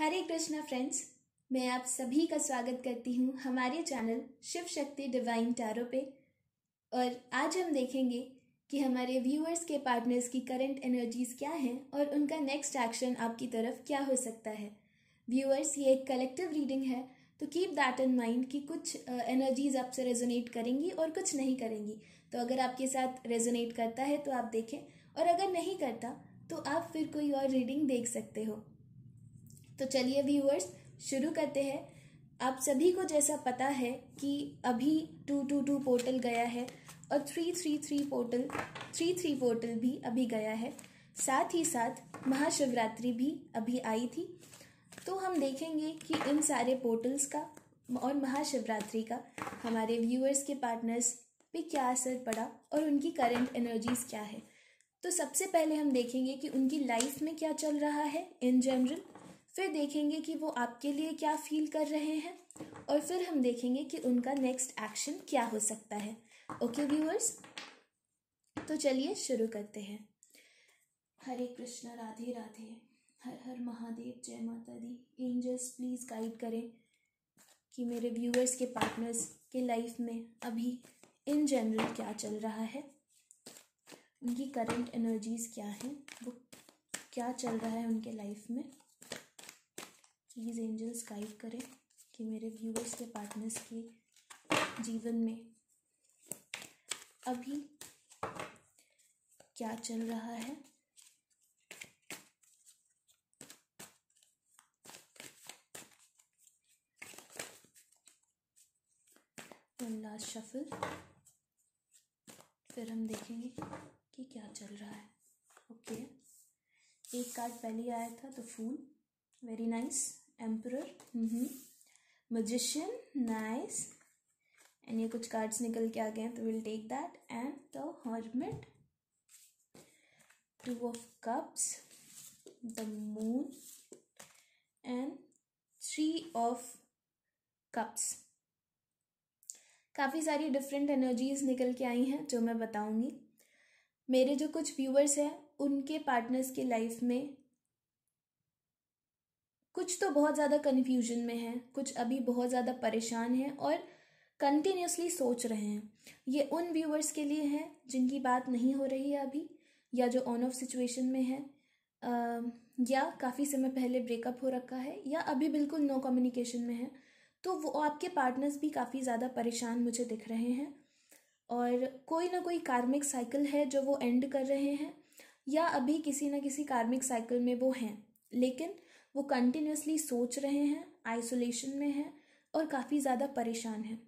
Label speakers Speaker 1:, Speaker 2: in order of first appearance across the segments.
Speaker 1: हरे Krishna friends मैं आप सभी का स्वागत करती हूँ हमारे channel Shiv Shakti divine tarot पे और आज हम देखेंगे कि हमारे व्यूअर्स के पार्टनर्स की करंट एनर्जीज क्या हैं और उनका नेक्स्ट एक्शन आपकी तरफ क्या हो सकता है व्यूअर्स ये एक कलेक्टिव रीडिंग है तो कीप दैट इन माइंड कि कुछ एनर्जीज uh, आपसे रेजोनेट करेंगी और कुछ नहीं करेंगी तो अगर आपके साथ रेजोनेट करता है तो आप देखें और अगर नहीं करता तो आप फिर कोई और रीडिंग देख सकते हो तो चलिए व्यूअर्स शुरू करते हैं आप सभी को जैसा पता है कि अभी टू टू टू पोर्टल गया है और three three three portal three three portal भी अभी गया है साथ ही साथ महाशिवरात्रि भी अभी आई थी तो हम देखेंगे कि इन सारे पोर्टल्स का और महाशिवरात्रि का हमारे व्यूअर्स के पार्टनर्स पे क्या असर पड़ा और उनकी करंट एनर्जीज क्या है तो सबसे पहले हम देखेंगे कि उनकी लाइफ में क्या चल रहा है इन जनरल फिर देखेंगे कि वो आपके लिए क्या फील कर रहे हैं और फिर हम देखेंगे कि उनका नेक्स्ट एक्शन क्या हो सकता है ओके व्यूअर्स तो चलिए शुरू करते हैं हरे कृष्णा राधे राधे हर हर महादेव जय माता दी एंजल्स प्लीज़ गाइड करें कि मेरे व्यूअर्स के पार्टनर्स के लाइफ में अभी इन जनरल क्या चल रहा है उनकी करंट एनर्जीज़ क्या हैं वो क्या चल रहा है उनके लाइफ में प्लीज़ एंजल्स गाइड करें कि मेरे व्यूअर्स के पार्टनर्स के जीवन में अभी क्या चल रहा है लास्ट शफल फिर हम देखेंगे कि क्या चल रहा है ओके okay. एक कार्ड पहले आया था तो fool very nice emperor magician nice and ये कुछ कार्ड्स निकल के आ गए हैं तो will take that and the hermit two of cups the moon and three of cups काफ़ी सारी डिफरेंट एनर्जीज निकल के आई हैं जो मैं बताऊंगी मेरे जो कुछ व्यूअर्स हैं उनके पार्टनर्स की लाइफ में कुछ तो बहुत ज़्यादा कन्फ्यूजन में हैं कुछ अभी बहुत ज़्यादा परेशान हैं और कंटिन्यूसली सोच रहे हैं ये उन व्यूअर्स के लिए हैं जिनकी बात नहीं हो रही है अभी या जो ऑन ऑफ सिचुएशन में है आ, या काफ़ी समय पहले ब्रेकअप हो रखा है या अभी बिल्कुल नो कम्युनिकेशन में है तो वो आपके पार्टनर्स भी काफ़ी ज़्यादा परेशान मुझे दिख रहे हैं और कोई ना कोई कार्मिक साइकिल है जो वो एंड कर रहे हैं या अभी किसी ना किसी कार्मिक साइकिल में वो हैं लेकिन वो कंटिन्यूसली सोच रहे हैं आइसोलेशन में हैं और काफ़ी ज़्यादा परेशान हैं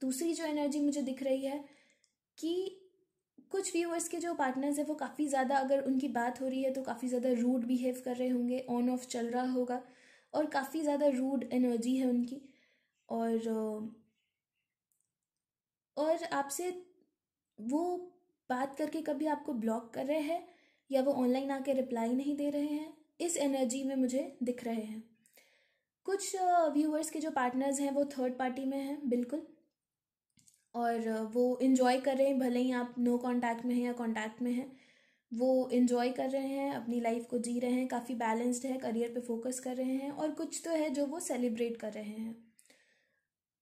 Speaker 1: दूसरी जो एनर्जी मुझे दिख रही है कि कुछ व्यूअर्स के जो पार्टनर्स हैं वो काफ़ी ज़्यादा अगर उनकी बात हो रही है तो काफ़ी ज़्यादा रूड बिहेव कर रहे होंगे ऑन ऑफ चल रहा होगा और काफ़ी ज़्यादा रूड एनर्जी है उनकी और और आपसे वो बात करके कभी आपको ब्लॉक कर रहे हैं या वो ऑनलाइन आके रिप्लाई नहीं दे रहे हैं इस एनर्जी में मुझे दिख रहे हैं कुछ व्यूअर्स के जो पार्टनर्स हैं वो थर्ड पार्टी में हैं बिल्कुल और वो इन्जॉय कर रहे हैं भले ही आप नो कांटेक्ट में हैं या कांटेक्ट में हैं वो इन्जॉय कर रहे हैं अपनी लाइफ को जी रहे हैं काफ़ी बैलेंस्ड है करियर पे फोकस कर रहे हैं और कुछ तो है जो वो सेलिब्रेट कर रहे हैं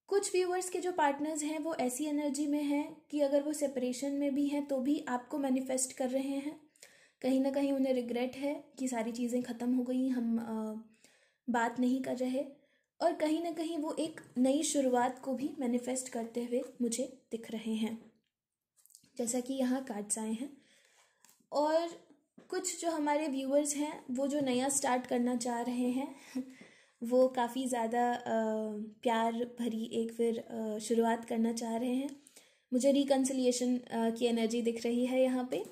Speaker 1: कुछ व्यूअर्स के जो पार्टनर्स हैं वो ऐसी एनर्जी में हैं कि अगर वो सेपरेशन में भी हैं तो भी आपको मैनिफेस्ट कर रहे हैं कहीं ना कहीं उन्हें रिग्रेट है कि सारी चीज़ें ख़त्म हो गई हम आ, बात नहीं कर रहे और कहीं ना कहीं वो एक नई शुरुआत को भी मैनिफेस्ट करते हुए मुझे दिख रहे हैं जैसा कि यहाँ कार्ड्स आए हैं और कुछ जो हमारे व्यूअर्स हैं वो जो नया स्टार्ट करना चाह रहे हैं वो काफ़ी ज़्यादा प्यार भरी एक फिर शुरुआत करना चाह रहे हैं मुझे रिकन्सिलिएशन की एनर्जी दिख रही है यहाँ पे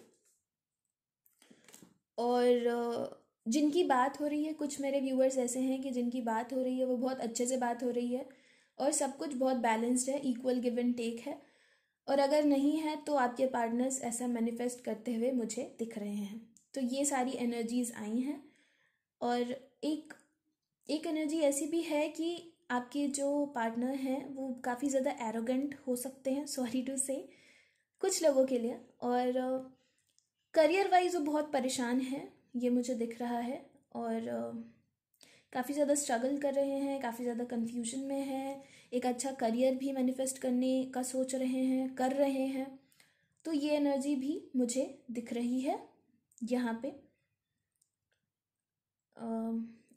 Speaker 1: और जिनकी बात हो रही है कुछ मेरे व्यूअर्स ऐसे हैं कि जिनकी बात हो रही है वो बहुत अच्छे से बात हो रही है और सब कुछ बहुत बैलेंस्ड है इक्वल गिव एंड टेक है और अगर नहीं है तो आपके पार्टनर्स ऐसा मैनिफेस्ट करते हुए मुझे दिख रहे हैं तो ये सारी एनर्जीज आई हैं और एक एक एनर्जी ऐसी भी है कि आपके जो पार्टनर हैं वो काफ़ी ज़्यादा एरोगेंट हो सकते हैं सॉरी टू से कुछ लोगों के लिए और करियर वाइज वो बहुत परेशान है ये मुझे दिख रहा है और काफ़ी ज़्यादा स्ट्रगल कर रहे हैं काफ़ी ज़्यादा कन्फ्यूजन में है एक अच्छा करियर भी मैनिफेस्ट करने का सोच रहे हैं कर रहे हैं तो ये एनर्जी भी मुझे दिख रही है यहाँ पे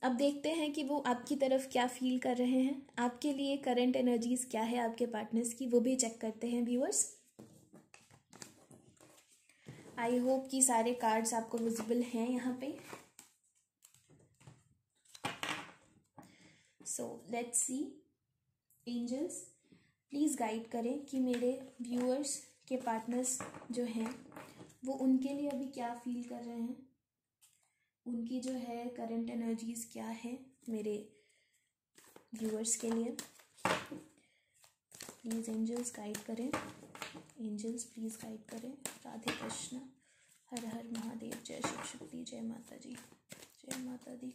Speaker 1: अब देखते हैं कि वो आपकी तरफ क्या फील कर रहे हैं आपके लिए करंट एनर्जीज क्या है आपके पार्टनर्स की वो भी चेक करते हैं व्यूअर्स आई होप कि सारे कार्ड्स आपको विजिबल हैं यहाँ पे so let's see angels please guide करें कि मेरे व्यूअर्स के पार्टनर्स जो हैं वो उनके लिए अभी क्या फील कर रहे हैं उनकी जो है करंट एनर्जीज क्या है मेरे व्यूअर्स के लिए प्लीज़ एंजल्स गाइड करें एंजल्स प्लीज़ गाइड करें राधे कृष्ण हर हर महादेव जय शिव शक्ति जय माता जी जय माता दी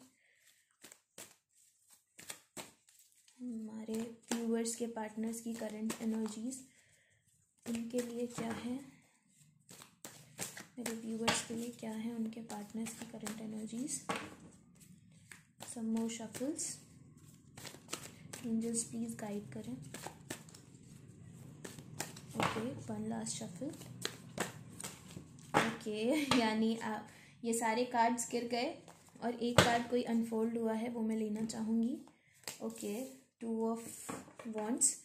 Speaker 1: हमारे व्यूवर्स के पार्टनर्स की करंट एनर्जीज उनके लिए क्या है मेरे व्यूवर्स के लिए क्या है उनके पार्टनर्स की करंट एनर्जीज सम्मो शफल्स एंजल्स प्लीज़ गाइड करें okay one last shuffle okay यानी आप ये सारे कार्ड्स गिर गए और एक कार्ड कोई अनफोल्ड हुआ है वो मैं लेना चाहूँगी okay two of wands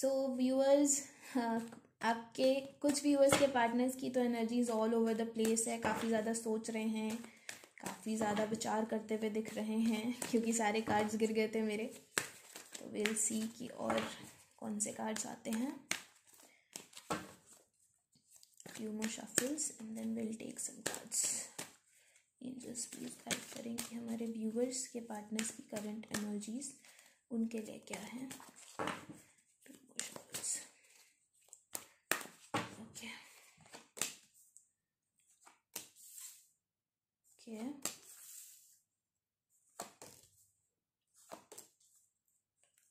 Speaker 1: so viewers आपके कुछ व्यूअर्स के पार्टनर्स की तो energies all over the place है काफ़ी ज़्यादा सोच रहे हैं काफ़ी ज़्यादा विचार करते हुए दिख रहे हैं क्योंकि सारे कार्ड्स गिर गए थे मेरे तो विल सी कि और कौन से कार्ड्स आते हैं few more shuffles and then we'll take some cards angels please guide करें कि हमारे viewers के partners की current energies उनके लिए क्या है ओके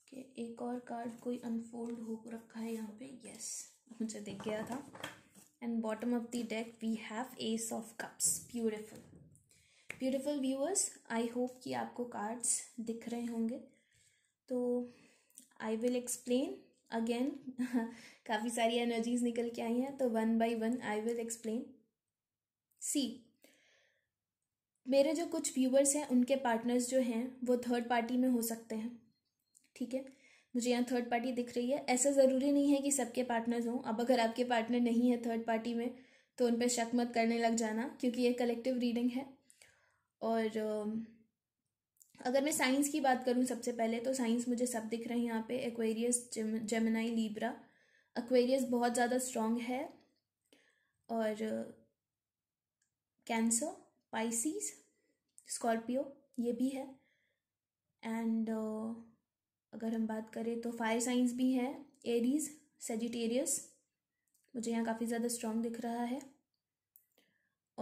Speaker 1: ओके एक और कार्ड कोई अनफोल्ड हो रखा है यहाँ पे यस मुझे दिख गया था and bottom of the deck we have ace of cups beautiful beautiful viewers I hope कि आपको कार्ड्स दिख रहे होंगे तो आई विल एक्सप्लेन अगेन काफ़ी सारी एनर्जीज निकल के आई हैं तो one by one I will explain सी मेरे जो कुछ व्यूवर्स हैं उनके पार्टनर्स जो हैं वो थर्ड पार्टी में हो सकते हैं ठीक है मुझे यहाँ थर्ड पार्टी दिख रही है ऐसा ज़रूरी नहीं है कि सबके पार्टनर्स हों अब अगर आपके पार्टनर नहीं है थर्ड पार्टी में तो उन पर शक मत करने लग जाना क्योंकि ये कलेक्टिव रीडिंग है और अगर मैं साइंस की बात करूँ सबसे पहले तो साइंस मुझे सब दिख रहे हैं यहाँ पे एक्वेरियस जेमिनाई लीब्रा एक्वेरियस बहुत ज़्यादा स्ट्रॉन्ग है और कैंसर पाइसीस स्कॉर्पियो ये भी है एंड uh, अगर हम बात करें तो फायर साइंस भी है एरीज सेजिटेरियस मुझे यहाँ काफ़ी ज़्यादा स्ट्रॉन्ग दिख रहा है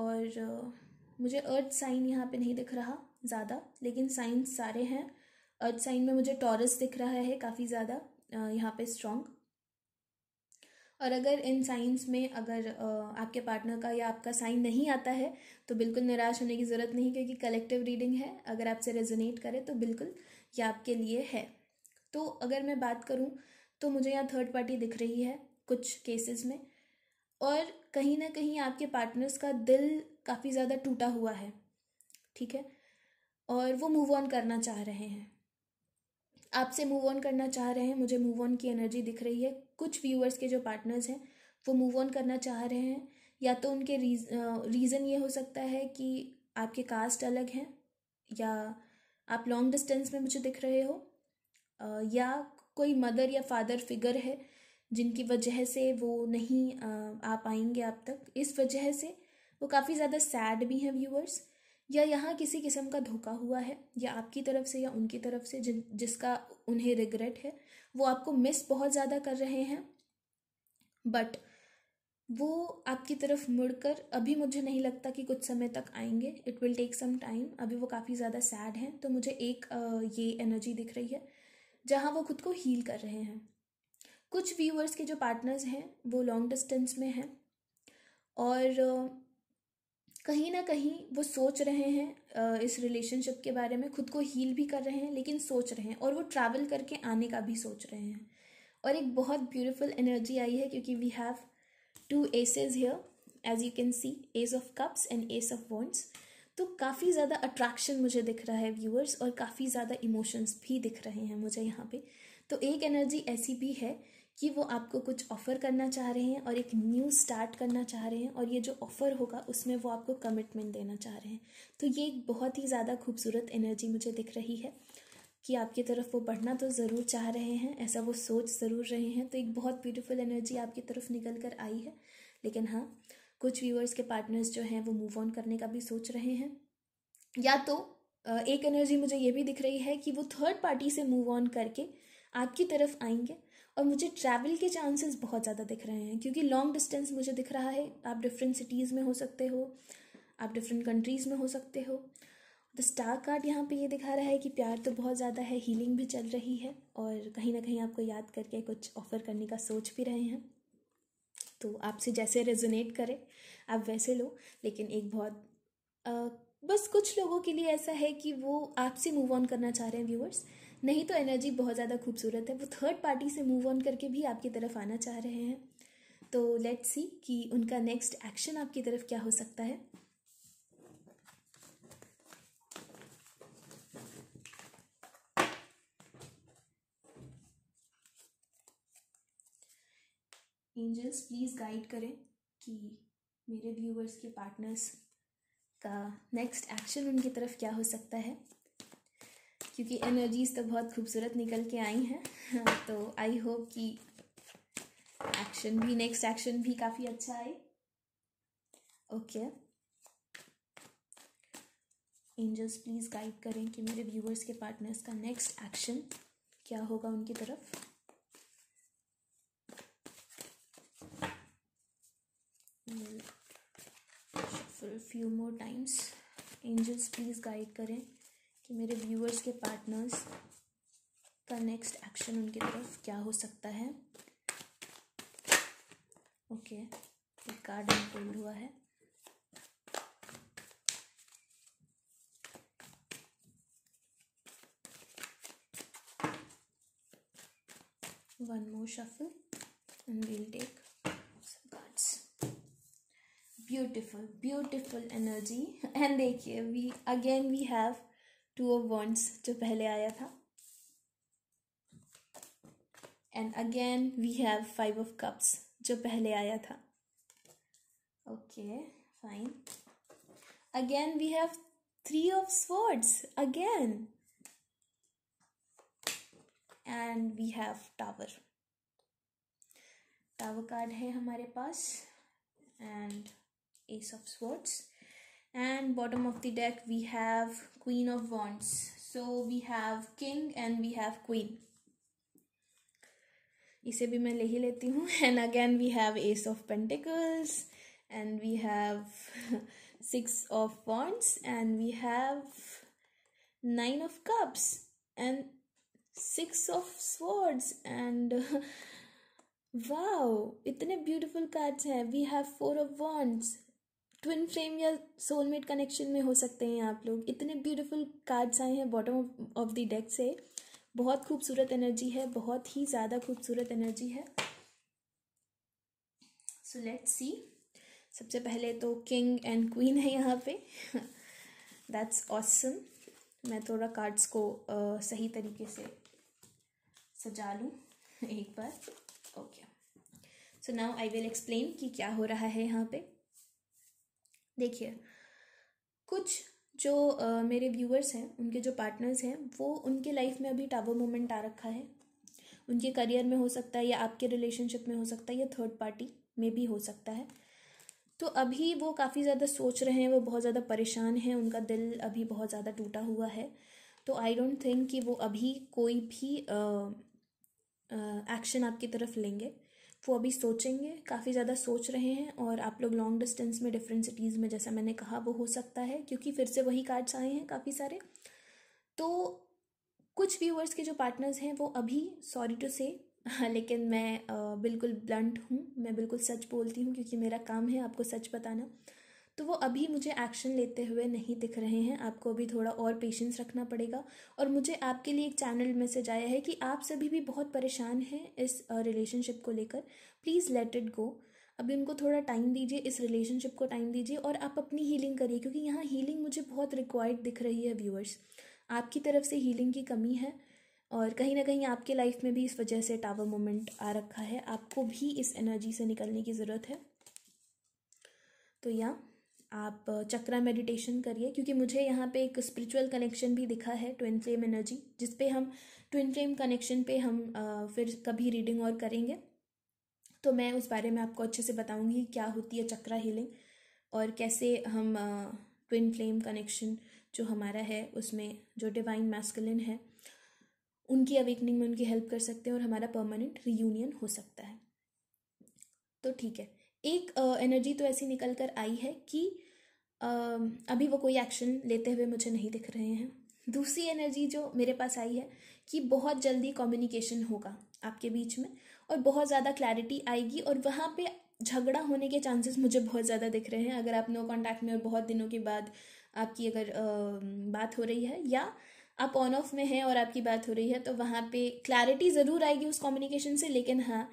Speaker 1: और मुझे अर्थ साइन यहाँ पे नहीं दिख रहा ज़्यादा लेकिन साइंस सारे हैं अर्थ साइन में मुझे टॉरस दिख रहा है काफ़ी ज़्यादा यहाँ पे स्ट्रॉन्ग और अगर इन साइंस में अगर आपके पार्टनर का या आपका साइन नहीं आता है तो बिल्कुल निराश होने की ज़रूरत नहीं क्योंकि कलेक्टिव रीडिंग है अगर आपसे रेजोनेट करे तो बिल्कुल ये आपके लिए है तो अगर मैं बात करूँ तो मुझे यहाँ थर्ड पार्टी दिख रही है कुछ केसेस में और कहीं ना कहीं आपके पार्टनर्स का दिल काफ़ी ज़्यादा टूटा हुआ है ठीक है और वो मूव ऑन करना चाह रहे हैं आपसे मूव ऑन करना चाह रहे हैं मुझे मूव ऑन की एनर्जी दिख रही है कुछ व्यूअर्स के जो पार्टनर्स हैं वो मूव ऑन करना चाह रहे हैं या तो उनके रीज रीज़न ये हो सकता है कि आपके कास्ट अलग हैं या आप लॉन्ग डिस्टेंस में मुझे दिख रहे हो या कोई मदर या फादर फिगर है जिनकी वजह से वो नहीं आ पाएंगे आप तक इस वजह से वो काफ़ी ज़्यादा सैड भी हैं व्यूअर्स या यहाँ किसी किस्म का धोखा हुआ है या आपकी तरफ से या उनकी तरफ से जिन जिसका उन्हें रिग्रेट है वो आपको मिस बहुत ज़्यादा कर रहे हैं बट वो आपकी तरफ मुड़कर अभी मुझे नहीं लगता कि कुछ समय तक आएंगे it will take some time अभी वो काफ़ी ज़्यादा सैड हैं तो मुझे एक ये एनर्जी दिख रही है जहाँ वो खुद को हील कर रहे हैं कुछ व्यूअर्स के जो पार्टनर्स हैं वो लॉन्ग डिस्टेंस में हैं और कहीं ना कहीं वो सोच रहे हैं इस रिलेशनशिप के बारे में खुद को हील भी कर रहे हैं लेकिन सोच रहे हैं और वो ट्रैवल करके आने का भी सोच रहे हैं और एक बहुत ब्यूटीफुल एनर्जी आई है क्योंकि we have two aces here as you can see ace of cups and ace of wands तो काफ़ी ज़्यादा अट्रैक्शन मुझे दिख रहा है व्यूअर्स और काफ़ी ज़्यादा इमोशंस भी दिख रहे हैं मुझे यहाँ पे तो एक एनर्जी ऐसी भी है कि वो आपको कुछ ऑफ़र करना चाह रहे हैं और एक न्यू स्टार्ट करना चाह रहे हैं और ये जो ऑफ़र होगा उसमें वो आपको कमिटमेंट देना चाह रहे हैं तो ये एक बहुत ही ज़्यादा खूबसूरत एनर्जी मुझे दिख रही है कि आपकी तरफ वो बढ़ना तो ज़रूर चाह रहे हैं ऐसा वो सोच ज़रूर रहे हैं तो एक बहुत ब्यूटीफुल एनर्जी आपकी तरफ निकल कर आई है लेकिन हाँ कुछ व्यूअर्स के पार्टनर्स जो हैं वो मूव ऑन करने का भी सोच रहे हैं या तो एक एनर्जी मुझे ये भी दिख रही है कि वो थर्ड पार्टी से मूव ऑन करके आपकी तरफ आएंगे और मुझे ट्रैवल के चांसेस बहुत ज़्यादा दिख रहे हैं क्योंकि लॉन्ग डिस्टेंस मुझे दिख रहा है आप डिफरेंट सिटीज़ में हो सकते हो आप डिफरेंट कंट्रीज़ में हो सकते हो द स्टार कार्ड यहाँ पे ये दिखा रहा है कि प्यार तो बहुत ज़्यादा है हीलिंग भी चल रही है और कहीं ना कहीं आपको याद करके कुछ ऑफ़र करने का सोच भी रहे हैं तो आपसे जैसे रेजोनेट करे आप वैसे लो लेकिन एक बहुत आ, बस कुछ लोगों के लिए ऐसा है कि वो आपसे मूव ऑन करना चाह रहे हैं व्यूअर्स नहीं तो एनर्जी बहुत ज़्यादा खूबसूरत है वो थर्ड पार्टी से मूव ऑन करके भी आपकी तरफ आना चाह रहे हैं तो लेट्स सी कि उनका नेक्स्ट एक्शन आपकी तरफ क्या हो सकता है एंजल्स प्लीज़ गाइड करें कि मेरे व्यूवर्स के पार्टनर्स का नेक्स्ट एक्शन उनकी तरफ क्या हो सकता है क्योंकि एनर्जीज तो बहुत खूबसूरत निकल के आई हैं तो आई होप कि एक्शन भी नेक्स्ट एक्शन भी काफ़ी अच्छा आए ओके एंजल्स प्लीज़ गाइड करें कि मेरे व्यूवर्स के पार्टनर्स का नेक्स्ट एक्शन क्या होगा उनकी तरफ few more times angels please guide करें कि मेरे व्यूअर्स के पार्टनर्स का नेक्स्ट एक्शन उनकी तरफ क्या हो सकता है ओके एक कार्ड अनफोल्ड हुआ है one more shuffle and will take beautiful beautiful energy and देखिए we again we have two of wands जो पहले आया था and again we have five of cups जो पहले आया था okay fine again we have three of swords again and we have tower tower card है हमारे पास and ace of swords and bottom of the deck we have queen of wands so we have king and we have queen इसे भी मैं ले ही लेती हूँ and again we have ace of pentacles and we have six of wands and we have nine of cups and six of swords and wow इतने beautiful cards हैं we have four of wands twin flame या soulmate connection में हो सकते हैं आप लोग इतने ब्यूटीफुल कार्ड्स आए हैं बॉटम ऑफ द डेक से बहुत खूबसूरत एनर्जी है बहुत ही ज़्यादा खूबसूरत एनर्जी है सो लेट्स सी सबसे पहले तो किंग एंड क्वीन है यहाँ पे दैट्स ऑसम मैं थोड़ा कार्ड्स को uh, सही तरीके से सजा लूँ एक बार okay so now I will explain कि क्या हो रहा है यहाँ पे देखिए कुछ जो uh, मेरे व्यूअर्स हैं उनके जो पार्टनर्स हैं वो उनके लाइफ में अभी टावर मोमेंट आ रखा है उनके करियर में हो सकता है या आपके रिलेशनशिप में हो सकता है या थर्ड पार्टी में भी हो सकता है तो अभी वो काफ़ी ज़्यादा सोच रहे हैं वो बहुत ज़्यादा परेशान हैं उनका दिल अभी बहुत ज़्यादा टूटा हुआ है तो आई डोंट थिंक कि वो अभी कोई भी एक्शन आपकी तरफ लेंगे वो अभी सोचेंगे काफ़ी ज़्यादा सोच रहे हैं और आप लोग लॉन्ग डिस्टेंस में डिफरेंट सिटीज़ में जैसा मैंने कहा वो हो सकता है क्योंकि फिर से वही कार्ड्स आए हैं काफ़ी सारे तो कुछ व्यूअर्स के जो पार्टनर्स हैं वो अभी सॉरी टू से लेकिन मैं बिल्कुल ब्लंट हूँ मैं बिल्कुल सच बोलती हूँ क्योंकि मेरा काम है आपको सच बताना तो वो अभी मुझे एक्शन लेते हुए नहीं दिख रहे हैं आपको अभी थोड़ा और पेशेंस रखना पड़ेगा और मुझे आपके लिए एक चैनल मैसेज आया है कि आप सभी भी बहुत परेशान हैं इस रिलेशनशिप को लेकर प्लीज़ लेट इट गो अभी उनको थोड़ा टाइम दीजिए इस रिलेशनशिप को टाइम दीजिए और आप अपनी हीलिंग करिए क्योंकि यहाँ हीलिंग मुझे बहुत रिक्वायर्ड दिख रही है व्यूअर्स आपकी तरफ से हीलिंग की कमी है और कहीं ना कहीं आपके लाइफ में भी इस वजह से टावर मोमेंट आ रखा है आपको भी इस एनर्जी से निकलने की ज़रूरत है तो या आप चक्रा मेडिटेशन करिए क्योंकि मुझे यहाँ पे एक स्पिरिचुअल कनेक्शन भी दिखा है ट्विन फ्लेम एनर्जी जिस पे हम ट्विन फ्लेम कनेक्शन पे हम फिर कभी रीडिंग और करेंगे तो मैं उस बारे में आपको अच्छे से बताऊँगी क्या होती है चक्रा हीलिंग और कैसे हम ट्विन फ्लेम कनेक्शन जो हमारा है उसमें जो डिवाइन मैस्कुलिन है उनकी अवेकनिंग में उनकी हेल्प कर सकते हैं और हमारा परमानेंट रीयूनियन हो सकता है तो ठीक है एक एनर्जी तो ऐसी निकल कर आई है कि अभी वो कोई एक्शन लेते हुए मुझे नहीं दिख रहे हैं दूसरी एनर्जी जो मेरे पास आई है कि बहुत जल्दी कम्युनिकेशन होगा आपके बीच में और बहुत ज़्यादा क्लैरिटी आएगी और वहाँ पे झगड़ा होने के चांसेस मुझे बहुत ज़्यादा दिख रहे हैं अगर आप नो कांटेक्ट में और बहुत दिनों के बाद आपकी अगर बात हो रही है या आप ऑन ऑफ में हैं और आपकी बात हो रही है तो वहाँ पे क्लैरिटी ज़रूर आएगी उस कम्युनिकेशन से लेकिन हाँ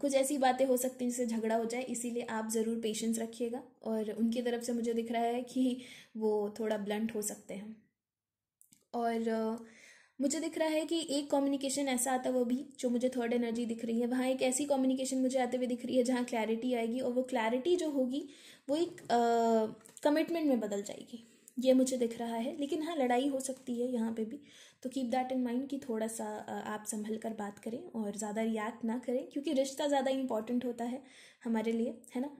Speaker 1: कुछ ऐसी बातें हो सकती हैं जिससे झगड़ा हो जाए इसीलिए आप ज़रूर पेशेंस रखिएगा और उनकी तरफ से मुझे दिख रहा है कि वो थोड़ा ब्लंट हो सकते हैं और मुझे दिख रहा है कि एक कम्युनिकेशन ऐसा आता वो भी जो मुझे थर्ड एनर्जी दिख रही है वहाँ एक ऐसी कम्युनिकेशन मुझे आते हुए दिख रही है जहाँ क्लैरिटी आएगी और वो क्लैरिटी जो होगी वो एक कमिटमेंट में बदल जाएगी ये मुझे दिख रहा है लेकिन हाँ लड़ाई हो सकती है यहाँ पे भी तो कीप दैट इन माइंड कि थोड़ा सा आप संभल कर बात करें और ज़्यादा रिएक्ट ना करें क्योंकि रिश्ता ज़्यादा इंपॉर्टेंट होता है हमारे लिए है ना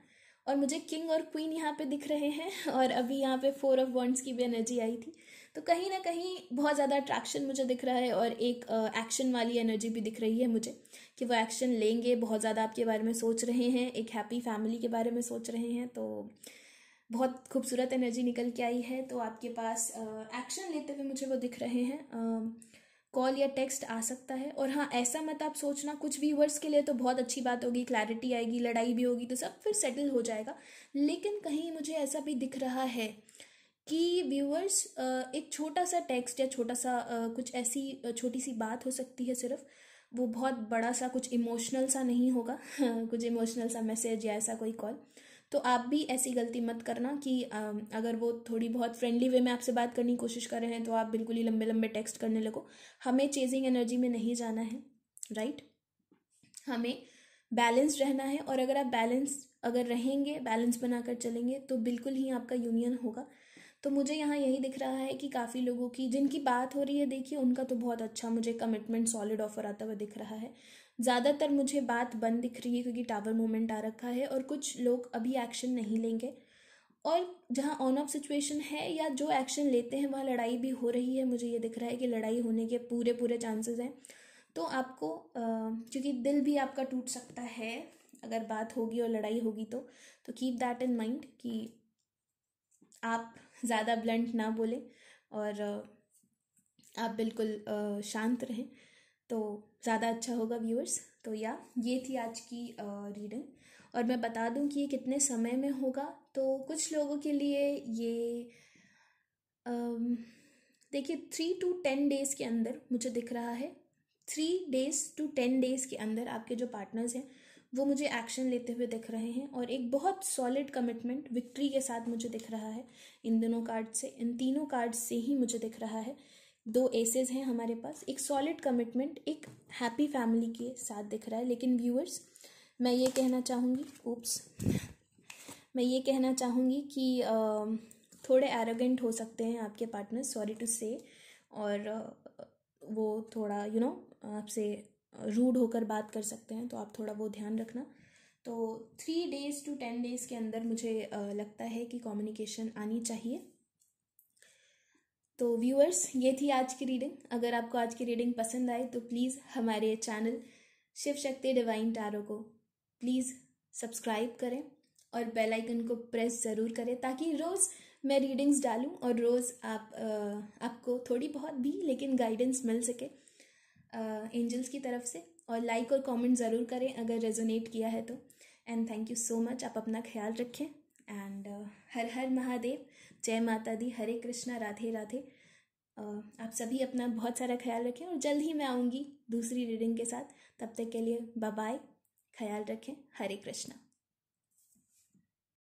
Speaker 1: और मुझे किंग और क्वीन यहाँ पे दिख रहे हैं और अभी यहाँ पे फोर ऑफ बॉन्ड्स की भी एनर्जी आई थी तो कहीं ना कहीं बहुत ज़्यादा अट्रैक्शन मुझे दिख रहा है और एक एक्शन वाली एनर्जी भी दिख रही है मुझे कि वो एक्शन लेंगे बहुत ज़्यादा आपके बारे में सोच रहे हैं एक हैप्पी फैमिली के बारे में सोच रहे हैं तो बहुत खूबसूरत एनर्जी निकल के आई है तो आपके पास एक्शन लेते हुए मुझे वो दिख रहे हैं कॉल या टेक्स्ट आ सकता है और हाँ ऐसा मत आप सोचना कुछ व्यूवर्स के लिए तो बहुत अच्छी बात होगी क्लैरिटी आएगी लड़ाई भी होगी तो सब फिर सेटल हो जाएगा लेकिन कहीं मुझे ऐसा भी दिख रहा है कि व्यूअर्स एक छोटा सा टेक्स्ट या छोटा सा कुछ ऐसी छोटी सी बात हो सकती है सिर्फ वो बहुत बड़ा सा कुछ इमोशनल सा नहीं होगा कुछ इमोशनल सा मैसेज या ऐसा कोई कॉल तो आप भी ऐसी गलती मत करना कि अगर वो थोड़ी बहुत फ्रेंडली वे में आपसे बात करने की कोशिश कर रहे हैं तो आप बिल्कुल ही लंबे लंबे टेक्स्ट करने लगो हमें चेजिंग एनर्जी में नहीं जाना है राइट हमें बैलेंस रहना है और अगर आप बैलेंस अगर रहेंगे बैलेंस बनाकर चलेंगे तो बिल्कुल ही आपका यूनियन होगा तो मुझे यहाँ यही दिख रहा है कि काफ़ी लोगों की जिनकी बात हो रही है देखिए उनका तो बहुत अच्छा मुझे कमिटमेंट सॉलिड ऑफर आता हुआ दिख रहा है ज़्यादातर मुझे बात बंद दिख रही है क्योंकि टावर मोमेंट आ रखा है और कुछ लोग अभी एक्शन नहीं लेंगे और जहाँ ऑन ऑफ सिचुएशन है या जो एक्शन लेते हैं वहाँ लड़ाई भी हो रही है मुझे ये दिख रहा है कि लड़ाई होने के पूरे पूरे चांसेस हैं तो आपको क्योंकि दिल भी आपका टूट सकता है अगर बात होगी और लड़ाई होगी तो तो कीप दैट इन माइंड कि आप ज़्यादा ब्लंट ना बोलें और आप बिल्कुल शांत रहें तो ज़्यादा अच्छा होगा व्यूअर्स तो या ये थी आज की रीडिंग और मैं बता दूं कि ये कितने समय में होगा तो कुछ लोगों के लिए ये देखिए थ्री टू टेन डेज़ के अंदर मुझे दिख रहा है three days to ten days के अंदर आपके जो पार्टनर्स हैं वो मुझे एक्शन लेते हुए दिख रहे हैं और एक बहुत सॉलिड कमिटमेंट विक्ट्री के साथ मुझे दिख रहा है इन दोनों कार्ड से इन तीनों कार्ड से ही मुझे दिख रहा है दो एसेज हैं हमारे पास एक सॉलिड कमिटमेंट एक हैप्पी फैमिली के साथ दिख रहा है लेकिन व्यूअर्स मैं ये कहना चाहूँगी ओप्स मैं ये कहना चाहूँगी कि थोड़े एरोगेंट हो सकते हैं आपके पार्टनर सॉरी टू से और वो थोड़ा यू नो आपसे रूड होकर बात कर सकते हैं तो आप थोड़ा वो ध्यान रखना तो three days to ten days के अंदर मुझे लगता है कि कम्युनिकेशन आनी चाहिए तो व्यूअर्स ये थी आज की रीडिंग अगर आपको आज की रीडिंग पसंद आए तो प्लीज़ हमारे channel Shiv Shakti divine tarot को प्लीज़ सब्सक्राइब करें और बेल आइकन को प्रेस ज़रूर करें ताकि रोज़ मैं रीडिंग्स डालूं और रोज़ आप आ, आपको थोड़ी बहुत भी लेकिन गाइडेंस मिल सके एंजल्स की तरफ से और लाइक और कमेंट ज़रूर करें अगर रेजोनेट किया है तो and thank you so much आप अपना ख्याल रखें एंड uh, हर हर महादेव जय माता दी हरे कृष्णा राधे राधे आप सभी अपना बहुत सारा ख्याल रखें और जल्द ही मैं आऊँगी दूसरी रीडिंग के साथ तब तक के लिए बाय ख्याल रखें हरे कृष्णा